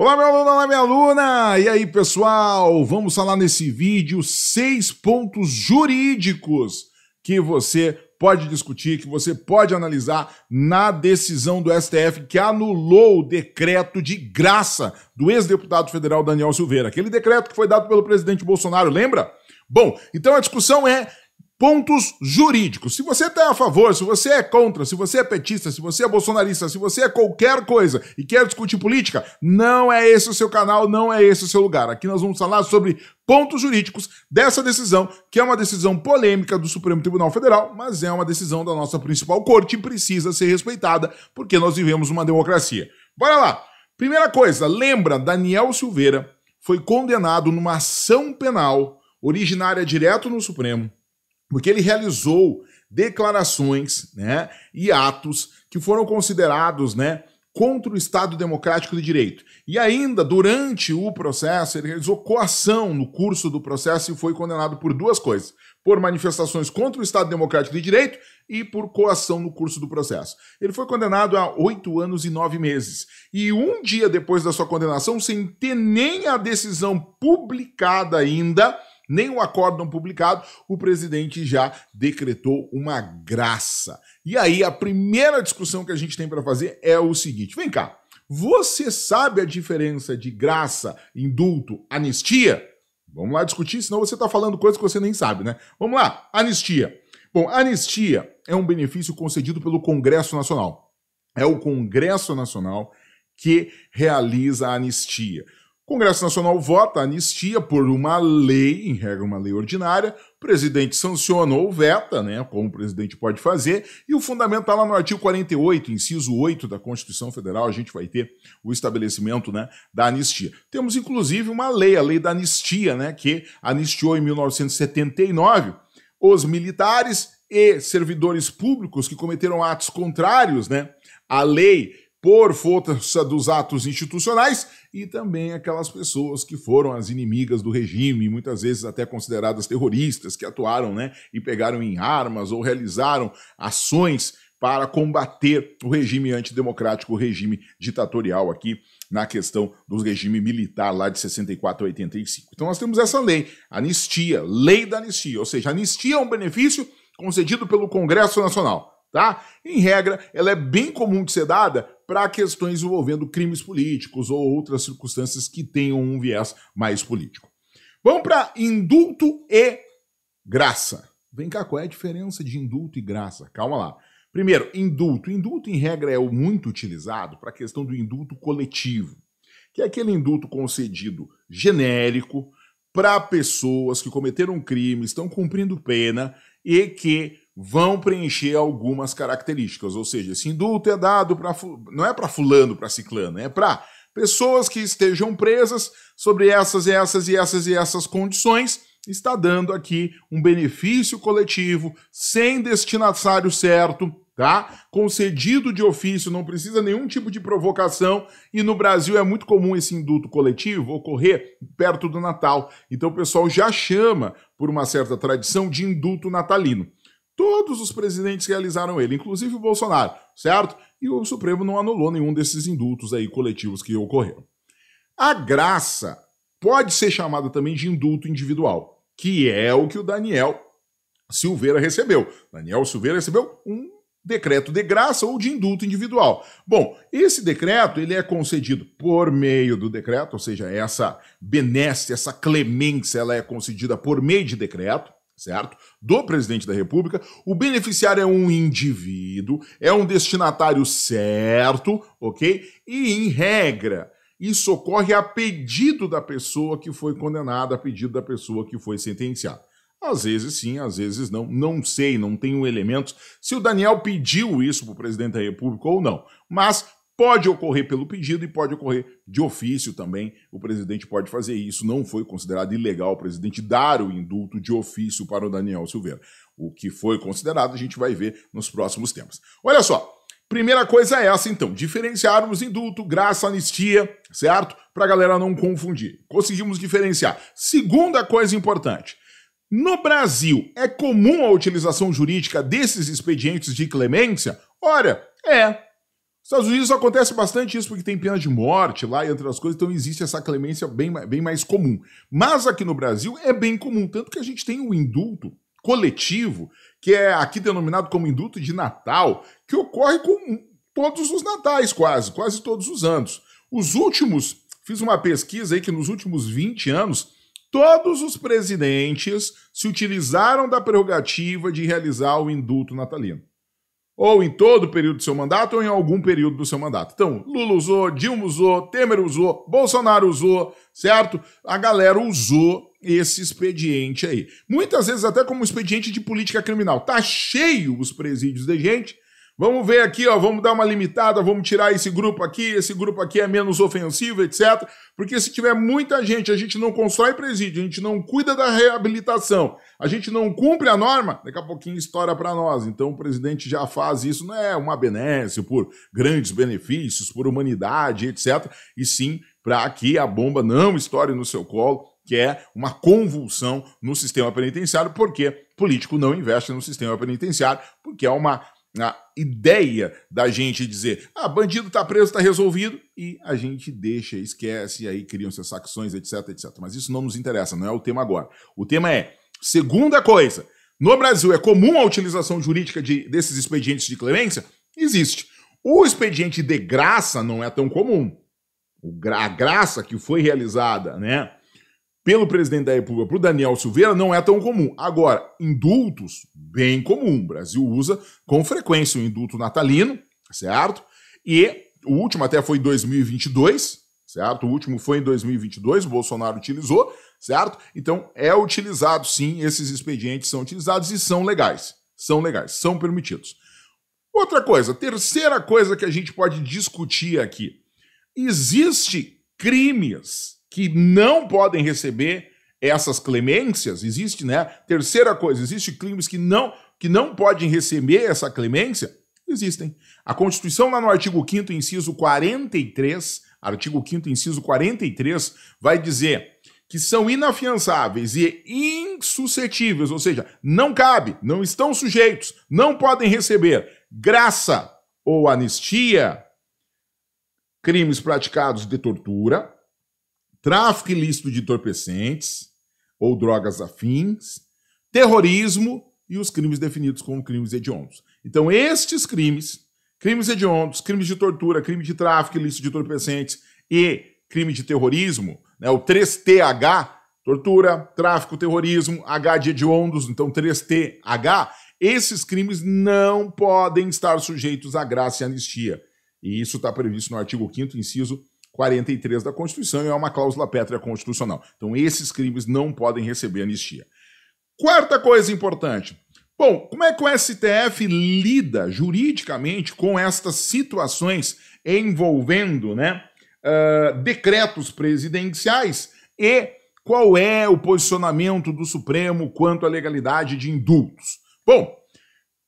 Olá, meu aluno, olá, minha aluna! E aí, pessoal? Vamos falar nesse vídeo seis pontos jurídicos que você pode discutir, que você pode analisar na decisão do STF que anulou o decreto de graça do ex-deputado federal Daniel Silveira, aquele decreto que foi dado pelo presidente Bolsonaro, lembra? Bom, então a discussão é pontos jurídicos. Se você está a favor, se você é contra, se você é petista, se você é bolsonarista, se você é qualquer coisa e quer discutir política, não é esse o seu canal, não é esse o seu lugar. Aqui nós vamos falar sobre pontos jurídicos dessa decisão, que é uma decisão polêmica do Supremo Tribunal Federal, mas é uma decisão da nossa principal corte e precisa ser respeitada, porque nós vivemos uma democracia. Bora lá. Primeira coisa, lembra Daniel Silveira foi condenado numa ação penal originária direto no Supremo porque ele realizou declarações né, e atos que foram considerados né, contra o Estado Democrático de Direito. E ainda, durante o processo, ele realizou coação no curso do processo e foi condenado por duas coisas: por manifestações contra o Estado Democrático de Direito e por coação no curso do processo. Ele foi condenado a oito anos e nove meses. E um dia depois da sua condenação, sem ter nem a decisão publicada ainda nem o acórdão publicado, o presidente já decretou uma graça. E aí a primeira discussão que a gente tem para fazer é o seguinte: vem cá, você sabe a diferença de graça, indulto, anistia? Vamos lá discutir, senão você está falando coisas que você nem sabe, né? Vamos lá, anistia. Bom, anistia é um benefício concedido pelo Congresso Nacional. É o Congresso Nacional que realiza a anistia. O Congresso Nacional vota anistia por uma lei, em regra uma lei ordinária, o presidente sanciona ou veta, né, como o presidente pode fazer, e o fundamento está lá no artigo 48, inciso 8 da Constituição Federal, a gente vai ter o estabelecimento né, da anistia. Temos inclusive uma lei, a lei da anistia, né, que anistiou em 1979 os militares e servidores públicos que cometeram atos contrários né, à lei por força dos atos institucionais e também aquelas pessoas que foram as inimigas do regime, muitas vezes até consideradas terroristas, que atuaram né, e pegaram em armas ou realizaram ações para combater o regime antidemocrático, o regime ditatorial aqui na questão do regime militar lá de 64 a 85. Então nós temos essa lei, anistia, lei da anistia, ou seja, anistia é um benefício concedido pelo Congresso Nacional, tá? Em regra, ela é bem comum de ser dada para questões envolvendo crimes políticos ou outras circunstâncias que tenham um viés mais político. Vamos para indulto e graça. Vem cá, qual é a diferença de indulto e graça? Calma lá. Primeiro, indulto. Indulto, em regra, é o muito utilizado para a questão do indulto coletivo, que é aquele indulto concedido genérico para pessoas que cometeram crime, estão cumprindo pena e que vão preencher algumas características, ou seja, esse indulto é dado para não é para fulano, para ciclano, é para pessoas que estejam presas sobre essas essas e essas e essas condições, está dando aqui um benefício coletivo sem destinatário certo, tá? Concedido de ofício, não precisa nenhum tipo de provocação, e no Brasil é muito comum esse indulto coletivo ocorrer perto do Natal. Então o pessoal já chama por uma certa tradição de indulto natalino. Todos os presidentes realizaram ele, inclusive o Bolsonaro, certo? E o Supremo não anulou nenhum desses indultos aí coletivos que ocorreram. A graça pode ser chamada também de indulto individual, que é o que o Daniel Silveira recebeu. Daniel Silveira recebeu um decreto de graça ou de indulto individual. Bom, esse decreto ele é concedido por meio do decreto, ou seja, essa benesse, essa clemência, ela é concedida por meio de decreto certo? Do presidente da República, o beneficiário é um indivíduo, é um destinatário certo, ok? E em regra, isso ocorre a pedido da pessoa que foi condenada, a pedido da pessoa que foi sentenciada. Às vezes sim, às vezes não. Não sei, não tenho elementos se o Daniel pediu isso para o presidente da República ou não. Mas Pode ocorrer pelo pedido e pode ocorrer de ofício também. O presidente pode fazer isso. Não foi considerado ilegal o presidente dar o indulto de ofício para o Daniel Silveira. O que foi considerado, a gente vai ver nos próximos tempos. Olha só. Primeira coisa é essa, então, diferenciarmos indulto, graça, anistia, certo? Para a galera não confundir. Conseguimos diferenciar. Segunda coisa importante. No Brasil, é comum a utilização jurídica desses expedientes de clemência? Olha, é. Estados Unidos acontece bastante isso porque tem pena de morte lá e entre coisas, então existe essa clemência bem, bem mais comum. Mas aqui no Brasil é bem comum, tanto que a gente tem o um indulto coletivo, que é aqui denominado como indulto de Natal, que ocorre com todos os natais quase, quase todos os anos. Os últimos, fiz uma pesquisa aí que nos últimos 20 anos, todos os presidentes se utilizaram da prerrogativa de realizar o indulto natalino ou em todo o período do seu mandato, ou em algum período do seu mandato. Então, Lula usou, Dilma usou, Temer usou, Bolsonaro usou, certo? A galera usou esse expediente aí. Muitas vezes até como expediente de política criminal. Tá cheio os presídios de gente Vamos ver aqui, ó, vamos dar uma limitada, vamos tirar esse grupo aqui, esse grupo aqui é menos ofensivo, etc. Porque se tiver muita gente, a gente não constrói presídio, a gente não cuida da reabilitação, a gente não cumpre a norma, daqui a pouquinho estoura para nós. Então o presidente já faz isso, não é uma benesse por grandes benefícios, por humanidade, etc. E sim para que a bomba não estoure no seu colo, que é uma convulsão no sistema penitenciário, porque político não investe no sistema penitenciário, porque é uma a ideia da gente dizer, ah, bandido está preso, está resolvido, e a gente deixa, esquece, e aí criam-se as facções, etc, etc. Mas isso não nos interessa, não é o tema agora. O tema é, segunda coisa, no Brasil é comum a utilização jurídica de, desses expedientes de clemência? Existe. O expediente de graça não é tão comum. a graça que foi realizada, né, pelo presidente da República para o Daniel Silveira não é tão comum. Agora, indultos, bem comum. O Brasil usa com frequência o indulto natalino, certo? E o último até foi em 2022, certo? O último foi em 2022, o Bolsonaro utilizou, certo? Então é utilizado sim, esses expedientes são utilizados e são legais. São legais, são permitidos. Outra coisa, terceira coisa que a gente pode discutir aqui: existe crimes que não podem receber essas clemências, existe, né? Terceira coisa, existe crimes que não que não podem receber essa clemência? Existem. A Constituição lá no artigo 5º, inciso 43, artigo 5 inciso 43, vai dizer que são inafiançáveis e insuscetíveis, ou seja, não cabe, não estão sujeitos, não podem receber graça ou anistia, crimes praticados de tortura, tráfico ilícito de entorpecentes ou drogas afins, terrorismo e os crimes definidos como crimes hediondos. Então, estes crimes, crimes hediondos, crimes de tortura, crime de tráfico ilícito de entorpecentes e crime de terrorismo, né, o 3TH, tortura, tráfico, terrorismo, H de hediondos, então 3TH, esses crimes não podem estar sujeitos à graça e anistia. E isso está previsto no artigo 5 inciso 43 da Constituição e é uma cláusula pétrea constitucional. Então, esses crimes não podem receber anistia. Quarta coisa importante. Bom, como é que o STF lida juridicamente com estas situações envolvendo né, uh, decretos presidenciais e qual é o posicionamento do Supremo quanto à legalidade de indultos? Bom,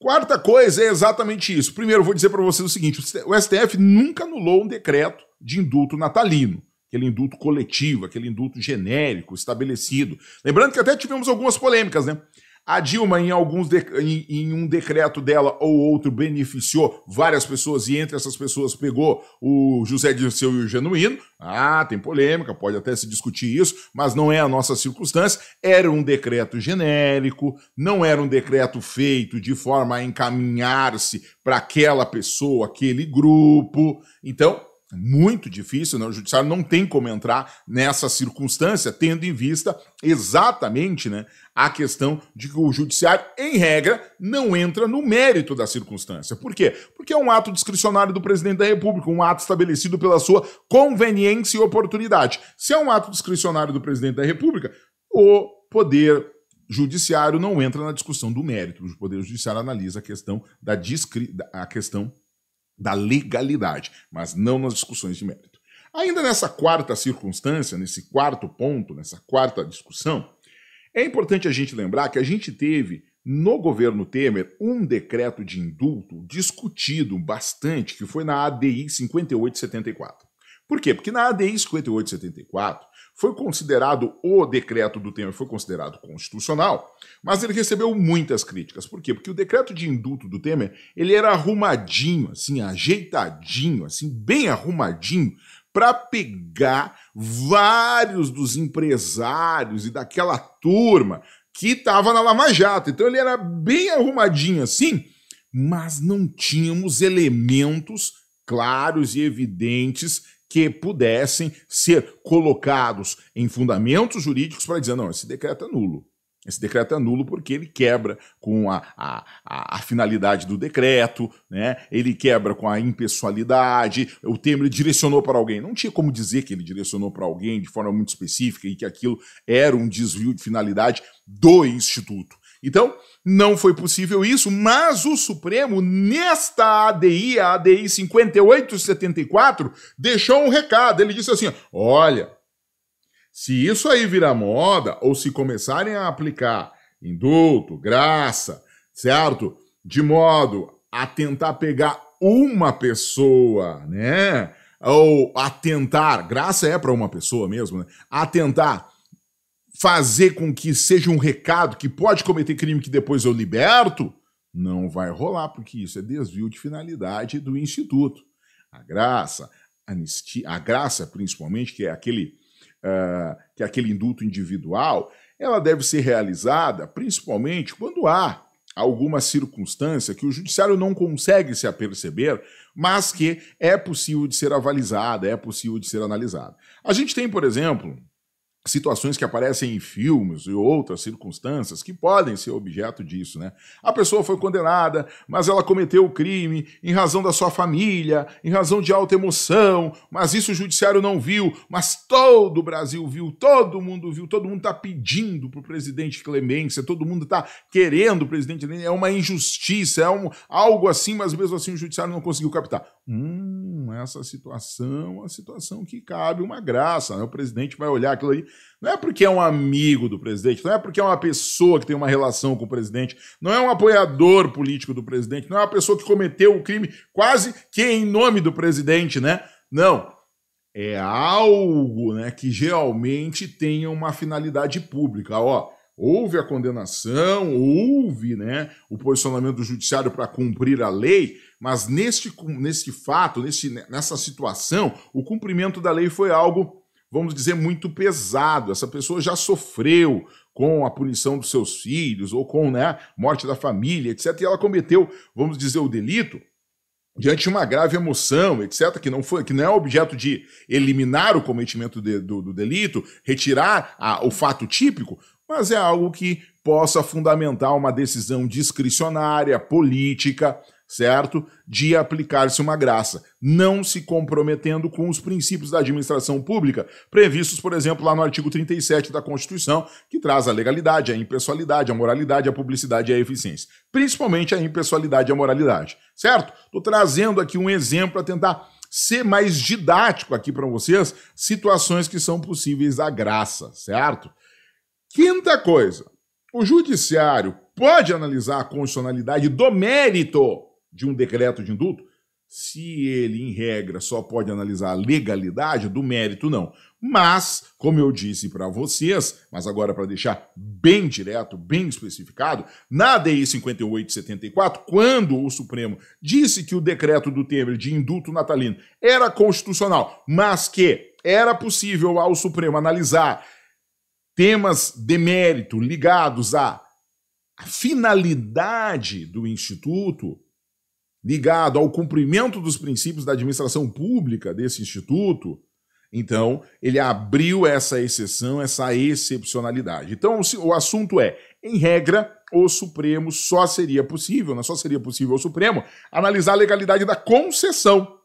quarta coisa é exatamente isso. Primeiro, vou dizer para vocês o seguinte: o STF nunca anulou um decreto de indulto natalino, aquele indulto coletivo, aquele indulto genérico, estabelecido. Lembrando que até tivemos algumas polêmicas, né? A Dilma, em, alguns de... em, em, um decreto dela ou outro, beneficiou várias pessoas e entre essas pessoas pegou o José Dirceu e o Genuíno. Ah, tem polêmica, pode até se discutir isso, mas não é a nossa circunstância. Era um decreto genérico, não era um decreto feito de forma a encaminhar-se para aquela pessoa, aquele grupo. Então, muito difícil, né? o judiciário não tem como entrar nessa circunstância, tendo em vista exatamente né, a questão de que o judiciário, em regra, não entra no mérito da circunstância. Por quê? Porque é um ato discricionário do presidente da República, um ato estabelecido pela sua conveniência e oportunidade. Se é um ato discricionário do presidente da República, o poder judiciário não entra na discussão do mérito. O poder judiciário analisa a questão da, discri... a questão da legalidade, mas não nas discussões de mérito. Ainda nessa quarta circunstância, nesse quarto ponto, nessa quarta discussão, é importante a gente lembrar que a gente teve no governo Temer um decreto de indulto discutido bastante, que foi na ADI 5874. Por quê? Porque na ADI 5874 foi considerado o decreto do Temer, foi considerado constitucional, mas ele recebeu muitas críticas. Por quê? Porque o decreto de indulto do Temer, ele era arrumadinho, assim, ajeitadinho, assim, bem arrumadinho, para pegar vários dos empresários e daquela turma que estava na Lava Jato. Então ele era bem arrumadinho assim, mas não tínhamos elementos claros e evidentes que pudessem ser colocados em fundamentos jurídicos para dizer: não, esse decreto é nulo. Esse decreto é nulo porque ele quebra com a, a, a, a, finalidade do decreto, né? ele quebra com a impessoalidade, o Temer direcionou para alguém. Não tinha como dizer que ele direcionou para alguém de forma muito específica e que aquilo era um desvio de finalidade do Instituto. Então, não foi possível isso, mas o Supremo, nesta ADI, a ADI 5874, deixou um recado. Ele disse assim: olha, se isso aí virar moda, ou se começarem a aplicar indulto, graça, certo? De modo a tentar pegar uma pessoa, né? Ou atentar, graça é para uma pessoa mesmo, né? Atentar fazer com que seja um recado que pode cometer crime que depois eu liberto, não vai rolar, porque isso é desvio de finalidade do Instituto. A graça, anistia, a graça principalmente, que é aquele, uh, que é aquele indulto individual, ela deve ser realizada principalmente quando há alguma circunstância que o judiciário não consegue se aperceber, mas que é possível de ser avalizada, é possível de ser analisada. A gente tem, por exemplo, situações que aparecem em filmes e outras circunstâncias que podem ser objeto disso, né? A pessoa foi condenada, mas ela cometeu o crime em razão da sua família, em razão de alta emoção, mas isso o judiciário não viu, mas todo o Brasil viu, todo mundo viu, todo mundo está pedindo pro presidente clemência, todo mundo está querendo o presidente, é uma injustiça, é um, algo assim, mas mesmo assim o judiciário não conseguiu captar. Hum, essa situação, é a situação que cabe uma graça, né? O presidente vai olhar aquilo aí não é porque é um amigo do presidente, não é porque é uma pessoa que tem uma relação com o presidente, não é um apoiador político do presidente, não é uma pessoa que cometeu o crime quase que em nome do presidente, né? Não. É algo né, que geralmente tem uma finalidade pública. Ó, houve a condenação, houve né, o posicionamento do judiciário para cumprir a lei, mas neste, neste fato, nesse, nessa situação, o cumprimento da lei foi algo vamos dizer, muito pesado. Essa pessoa já sofreu com a punição dos seus filhos ou com né, morte da família, etc. E ela cometeu, vamos dizer, o delito diante de uma grave emoção, etc., que não, foi, que não é objeto de eliminar o cometimento de, do, do, delito, retirar a, o fato típico, mas é algo que possa fundamentar uma decisão discricionária, política, certo? De aplicar-se uma graça, não se comprometendo com os princípios da administração pública, previstos, por exemplo, lá no artigo 37 da Constituição, que traz a legalidade, a impessoalidade, a moralidade, a publicidade e a eficiência, principalmente a impessoalidade e a moralidade, certo? Estou trazendo aqui um exemplo para tentar ser mais didático aqui para vocês, situações que são possíveis da graça, certo? Quinta coisa, o judiciário pode analisar a constitucionalidade do mérito de um decreto de indulto, se ele, em regra, só pode analisar a legalidade, do mérito não. Mas, como eu disse para vocês, mas agora para deixar bem direto, bem especificado, na DI 5874, quando o Supremo disse que o decreto do Temer de indulto natalino era constitucional, mas que era possível ao Supremo analisar temas de mérito ligados à finalidade do instituto, ligado ao cumprimento dos princípios da administração pública desse instituto, então ele abriu essa exceção, essa excepcionalidade. Então o assunto é, em regra, o Supremo só seria possível, não né, só seria possível o Supremo analisar a legalidade da concessão,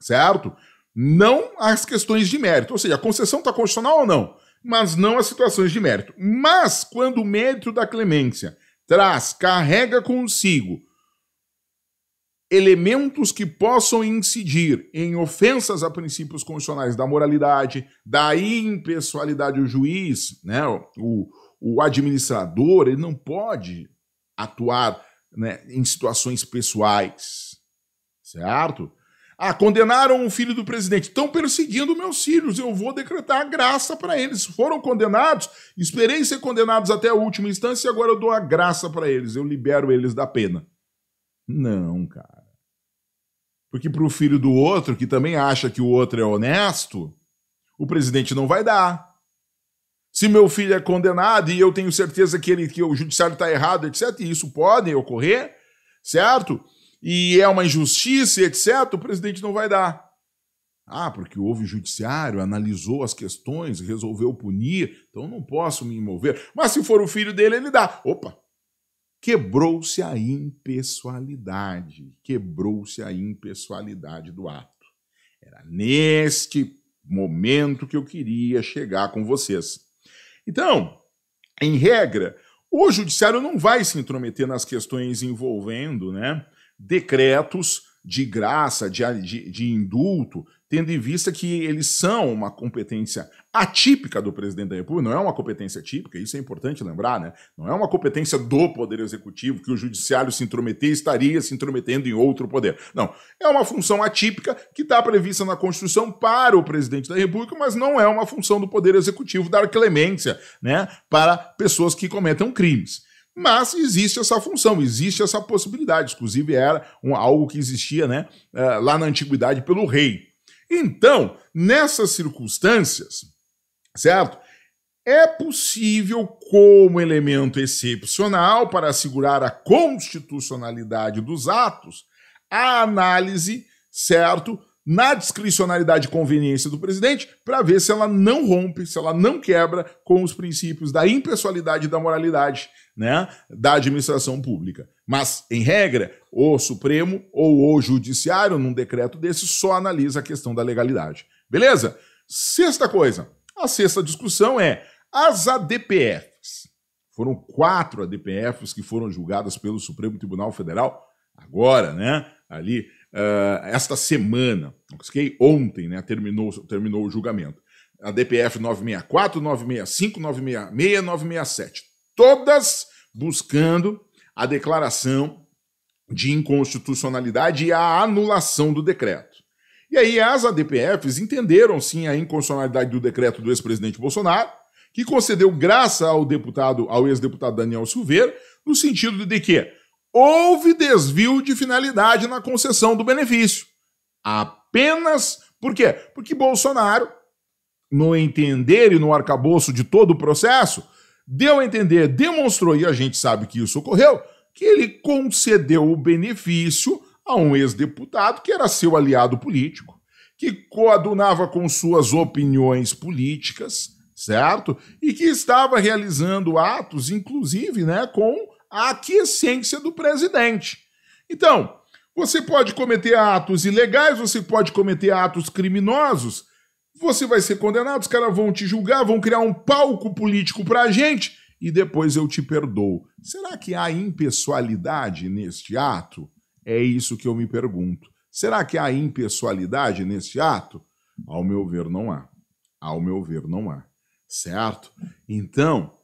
certo? Não as questões de mérito, ou seja, a concessão está constitucional ou não, mas não as situações de mérito. Mas quando o mérito da clemência traz, carrega consigo elementos que possam incidir em ofensas a princípios constitucionais da moralidade, da impessoalidade, o juiz, né, o, o administrador, ele não pode atuar né, em situações pessoais, certo? Ah, condenaram o filho do presidente. Estão perseguindo meus filhos. Eu vou decretar graça para eles. Foram condenados, esperei ser condenados até a última instância e agora eu dou a graça para eles. Eu libero eles da pena. Não, cara. Porque para o filho do outro, que também acha que o outro é honesto, o presidente não vai dar. Se meu filho é condenado e eu tenho certeza que, ele, que o judiciário está errado, etc., e isso pode ocorrer, certo? E é uma injustiça, etc., o presidente não vai dar. Ah, porque houve judiciário, analisou as questões, resolveu punir, então não posso me envolver. Mas se for o filho dele, ele dá. Opa, quebrou-se a impessoalidade, quebrou-se a impessoalidade do ato. Era neste momento que eu queria chegar com vocês. Então, em regra, o judiciário não vai se intrometer nas questões envolvendo né, decretos de graça, de, de, de indulto, tendo em vista que eles são uma competência atípica do presidente da República, não é uma competência típica, isso é importante lembrar, né? Não é uma competência do Poder Executivo que o Judiciário se intrometer estaria se intrometendo em outro poder. Não, é uma função atípica que está prevista na Constituição para o presidente da República, mas não é uma função do Poder Executivo dar clemência, né, para pessoas que cometam crimes. Mas existe essa função, existe essa possibilidade. Inclusive, era um, algo que existia né, eh, lá na antiguidade pelo rei. Então, nessas circunstâncias, certo? É possível, como elemento excepcional para assegurar a constitucionalidade dos atos, a análise, certo, na discricionalidade e conveniência do presidente para ver se ela não rompe, se ela não quebra com os princípios da impessoalidade e da moralidade né, da administração pública. Mas, em regra, o Supremo ou o Judiciário, num decreto desse, só analisa a questão da legalidade. Beleza? Sexta coisa. A sexta discussão é as ADPFs. Foram quatro ADPFs que foram julgadas pelo Supremo Tribunal Federal agora, né? Ali uh, esta semana, Ontem, né? Terminou, terminou o julgamento. A DPF 964, 965, 966, 967. Todas buscando a declaração de inconstitucionalidade e a anulação do decreto. E aí as ADPFs entenderam sim a inconstitucionalidade do decreto do ex-presidente Bolsonaro, que concedeu graça ao deputado, ao ex-deputado Daniel Silveira, no sentido de que houve desvio de finalidade na concessão do benefício. Apenas por quê? Porque Bolsonaro, no entender e no arcabouço de todo o processo, deu a entender, demonstrou, e a gente sabe que isso ocorreu, que ele concedeu o benefício a um ex-deputado que era seu aliado político, que coadunava com suas opiniões políticas, certo? E que estava realizando atos, inclusive, né, com a aquiescência do presidente. Então, você pode cometer atos ilegais, você pode cometer atos criminosos, você vai ser condenado, os caras vão te julgar, vão criar um palco político pra gente e depois eu te perdoo. Será que há impessoalidade neste ato? É isso que eu me pergunto. Será que há impessoalidade neste ato? Ao meu ver, não há. Ao meu ver, não há. Certo? Então,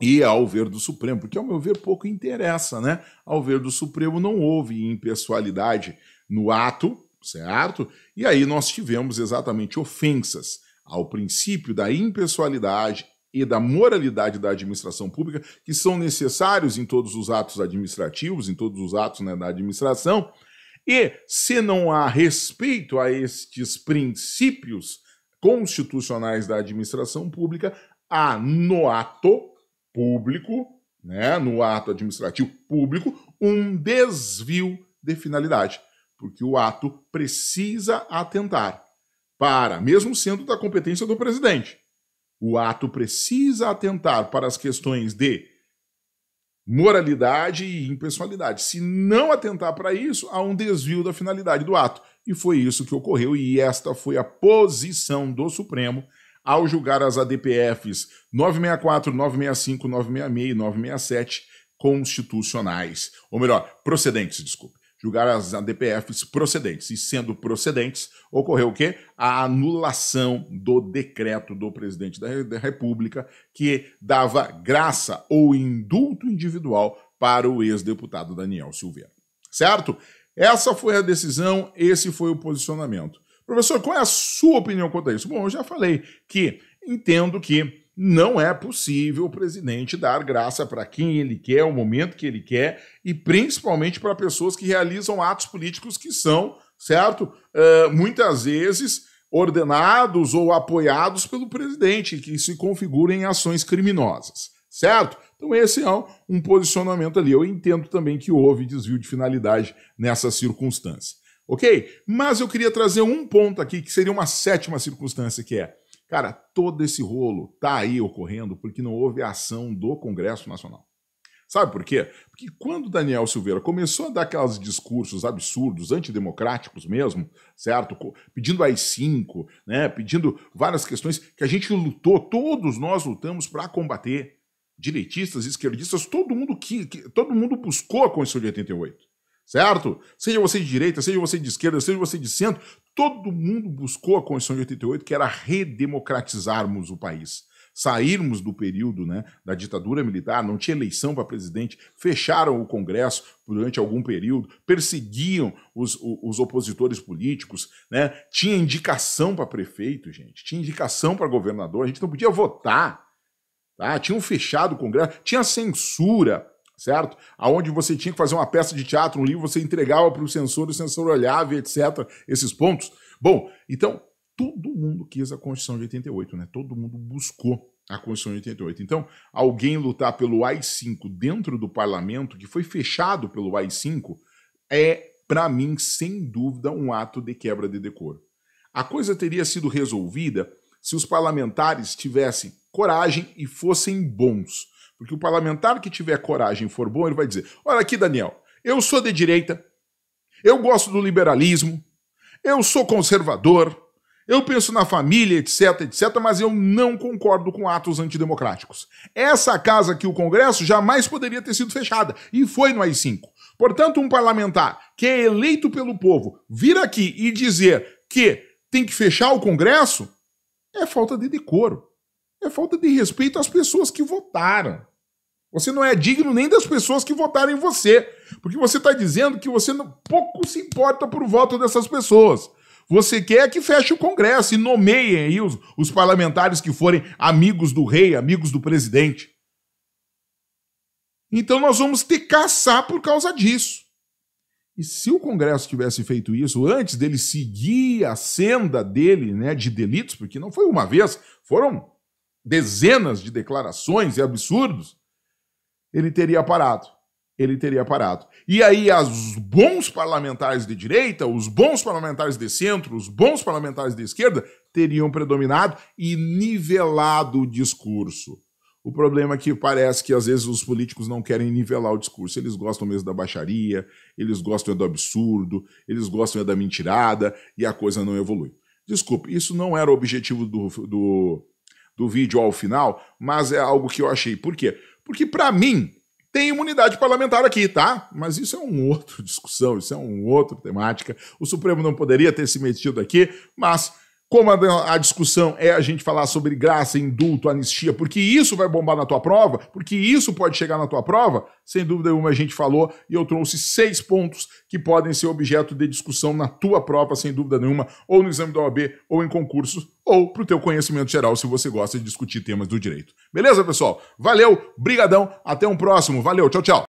e ao ver do Supremo, porque ao meu ver pouco interessa, né? Ao ver do Supremo não houve impessoalidade no ato, certo? E aí nós tivemos exatamente ofensas ao princípio da impessoalidade e da moralidade da administração pública, que são necessários em todos os atos administrativos, em todos os atos né, da administração, e se não há respeito a estes princípios constitucionais da administração pública, há no ato público, né, no ato administrativo público, um desvio de finalidade, porque o ato precisa atentar para, mesmo sendo da competência do presidente, o ato precisa atentar para as questões de moralidade e impessoalidade. Se não atentar para isso, há um desvio da finalidade do ato. E foi isso que ocorreu, e esta foi a posição do Supremo ao julgar as ADPFs 964, 965, 966 e 967 constitucionais, ou melhor, procedentes, desculpe. Julgar as ADPFs procedentes. E sendo procedentes, ocorreu o quê? A anulação do decreto do presidente da República que dava graça ou indulto individual para o ex-deputado Daniel Silveira. Certo? Essa foi a decisão, esse foi o posicionamento. Professor, qual é a sua opinião quanto a isso? Bom, eu já falei que entendo que não é possível o presidente dar graça para quem ele quer, o momento que ele quer, e principalmente para pessoas que realizam atos políticos que são, certo? Uh, muitas vezes ordenados ou apoiados pelo presidente, que se configurem ações criminosas, certo? Então, esse é um, um posicionamento ali. Eu entendo também que houve desvio de finalidade nessa circunstância ok? Mas eu queria trazer um ponto aqui que seria uma sétima circunstância, que é, cara, todo esse rolo tá aí ocorrendo porque não houve ação do Congresso Nacional. Sabe por quê? Porque quando Daniel Silveira começou a dar aqueles discursos absurdos, antidemocráticos mesmo, certo? Pedindo AI-5, né? pedindo várias questões que a gente lutou, todos nós lutamos para combater. Direitistas, esquerdistas, todo mundo que, que todo mundo buscou a Constituição de 88 certo? Seja você de direita, seja você de esquerda, seja você de centro, todo mundo buscou a Constituição de 88, que era redemocratizarmos o país sairmos do período né, da ditadura militar, não tinha eleição para presidente, fecharam o Congresso durante algum período, perseguiam os, os opositores políticos, né, tinha indicação para prefeito, gente, tinha indicação para governador, a gente não podia votar. Tá? Tinham fechado o Congresso, tinha censura, certo? Aonde você tinha que fazer uma peça de teatro, um livro, você entregava para o censor, o censor olhava, etc. Esses pontos. Bom, então todo mundo quis a Constituição de 88, né? Todo mundo buscou a Constituição de 88. Então, alguém lutar pelo AI-5 dentro do parlamento, que foi fechado pelo AI-5, é, para mim, sem dúvida, um ato de quebra de decoro. A coisa teria sido resolvida se os parlamentares tivessem coragem e fossem bons. Porque o parlamentar que tiver coragem e for bom, ele vai dizer: Olha aqui, Daniel, eu sou de direita, eu gosto do liberalismo, eu sou conservador, eu penso na família, etc, etc, mas eu não concordo com atos antidemocráticos. Essa casa aqui, o Congresso, jamais poderia ter sido fechada, e foi no AI-5. Portanto, um parlamentar que é eleito pelo povo vir aqui e dizer que tem que fechar o Congresso é falta de decoro, é falta de respeito às pessoas que votaram. Você não é digno nem das pessoas que votaram em você, porque você está dizendo que você pouco se importa por voto dessas pessoas. Você quer que feche o Congresso e nomeiem aí os, os parlamentares que forem amigos do rei, amigos do presidente. Então nós vamos te caçar por causa disso. E se o Congresso tivesse feito isso antes dele seguir a senda dele né, de delitos, porque não foi uma vez, foram dezenas de declarações e absurdos, ele teria parado. Ele teria parado. E aí, os bons parlamentares de direita, os bons parlamentares de centro, os bons parlamentares de esquerda teriam predominado e nivelado o discurso. O problema é que parece que às vezes os políticos não querem nivelar o discurso. Eles gostam mesmo da baixaria, eles gostam do absurdo, eles gostam da mentirada e a coisa não evolui. Desculpe, isso não era o objetivo do, do, do vídeo ao final, mas é algo que eu achei. Por quê? Porque, para mim, tem imunidade parlamentar aqui, tá? Mas isso é um outro discussão, isso é um outro temática. O Supremo não poderia ter se metido aqui, mas como a, a, discussão é a gente falar sobre graça, indulto, anistia, porque isso vai bombar na tua prova, porque isso pode chegar na tua prova, sem dúvida alguma a gente falou e eu trouxe seis pontos que podem ser objeto de discussão na tua prova, sem dúvida nenhuma, ou no exame da OAB, ou em concursos, ou para o teu conhecimento geral, se você gosta de discutir temas do direito. Beleza, pessoal? Valeu, brigadão, até um próximo. Valeu, tchau, tchau.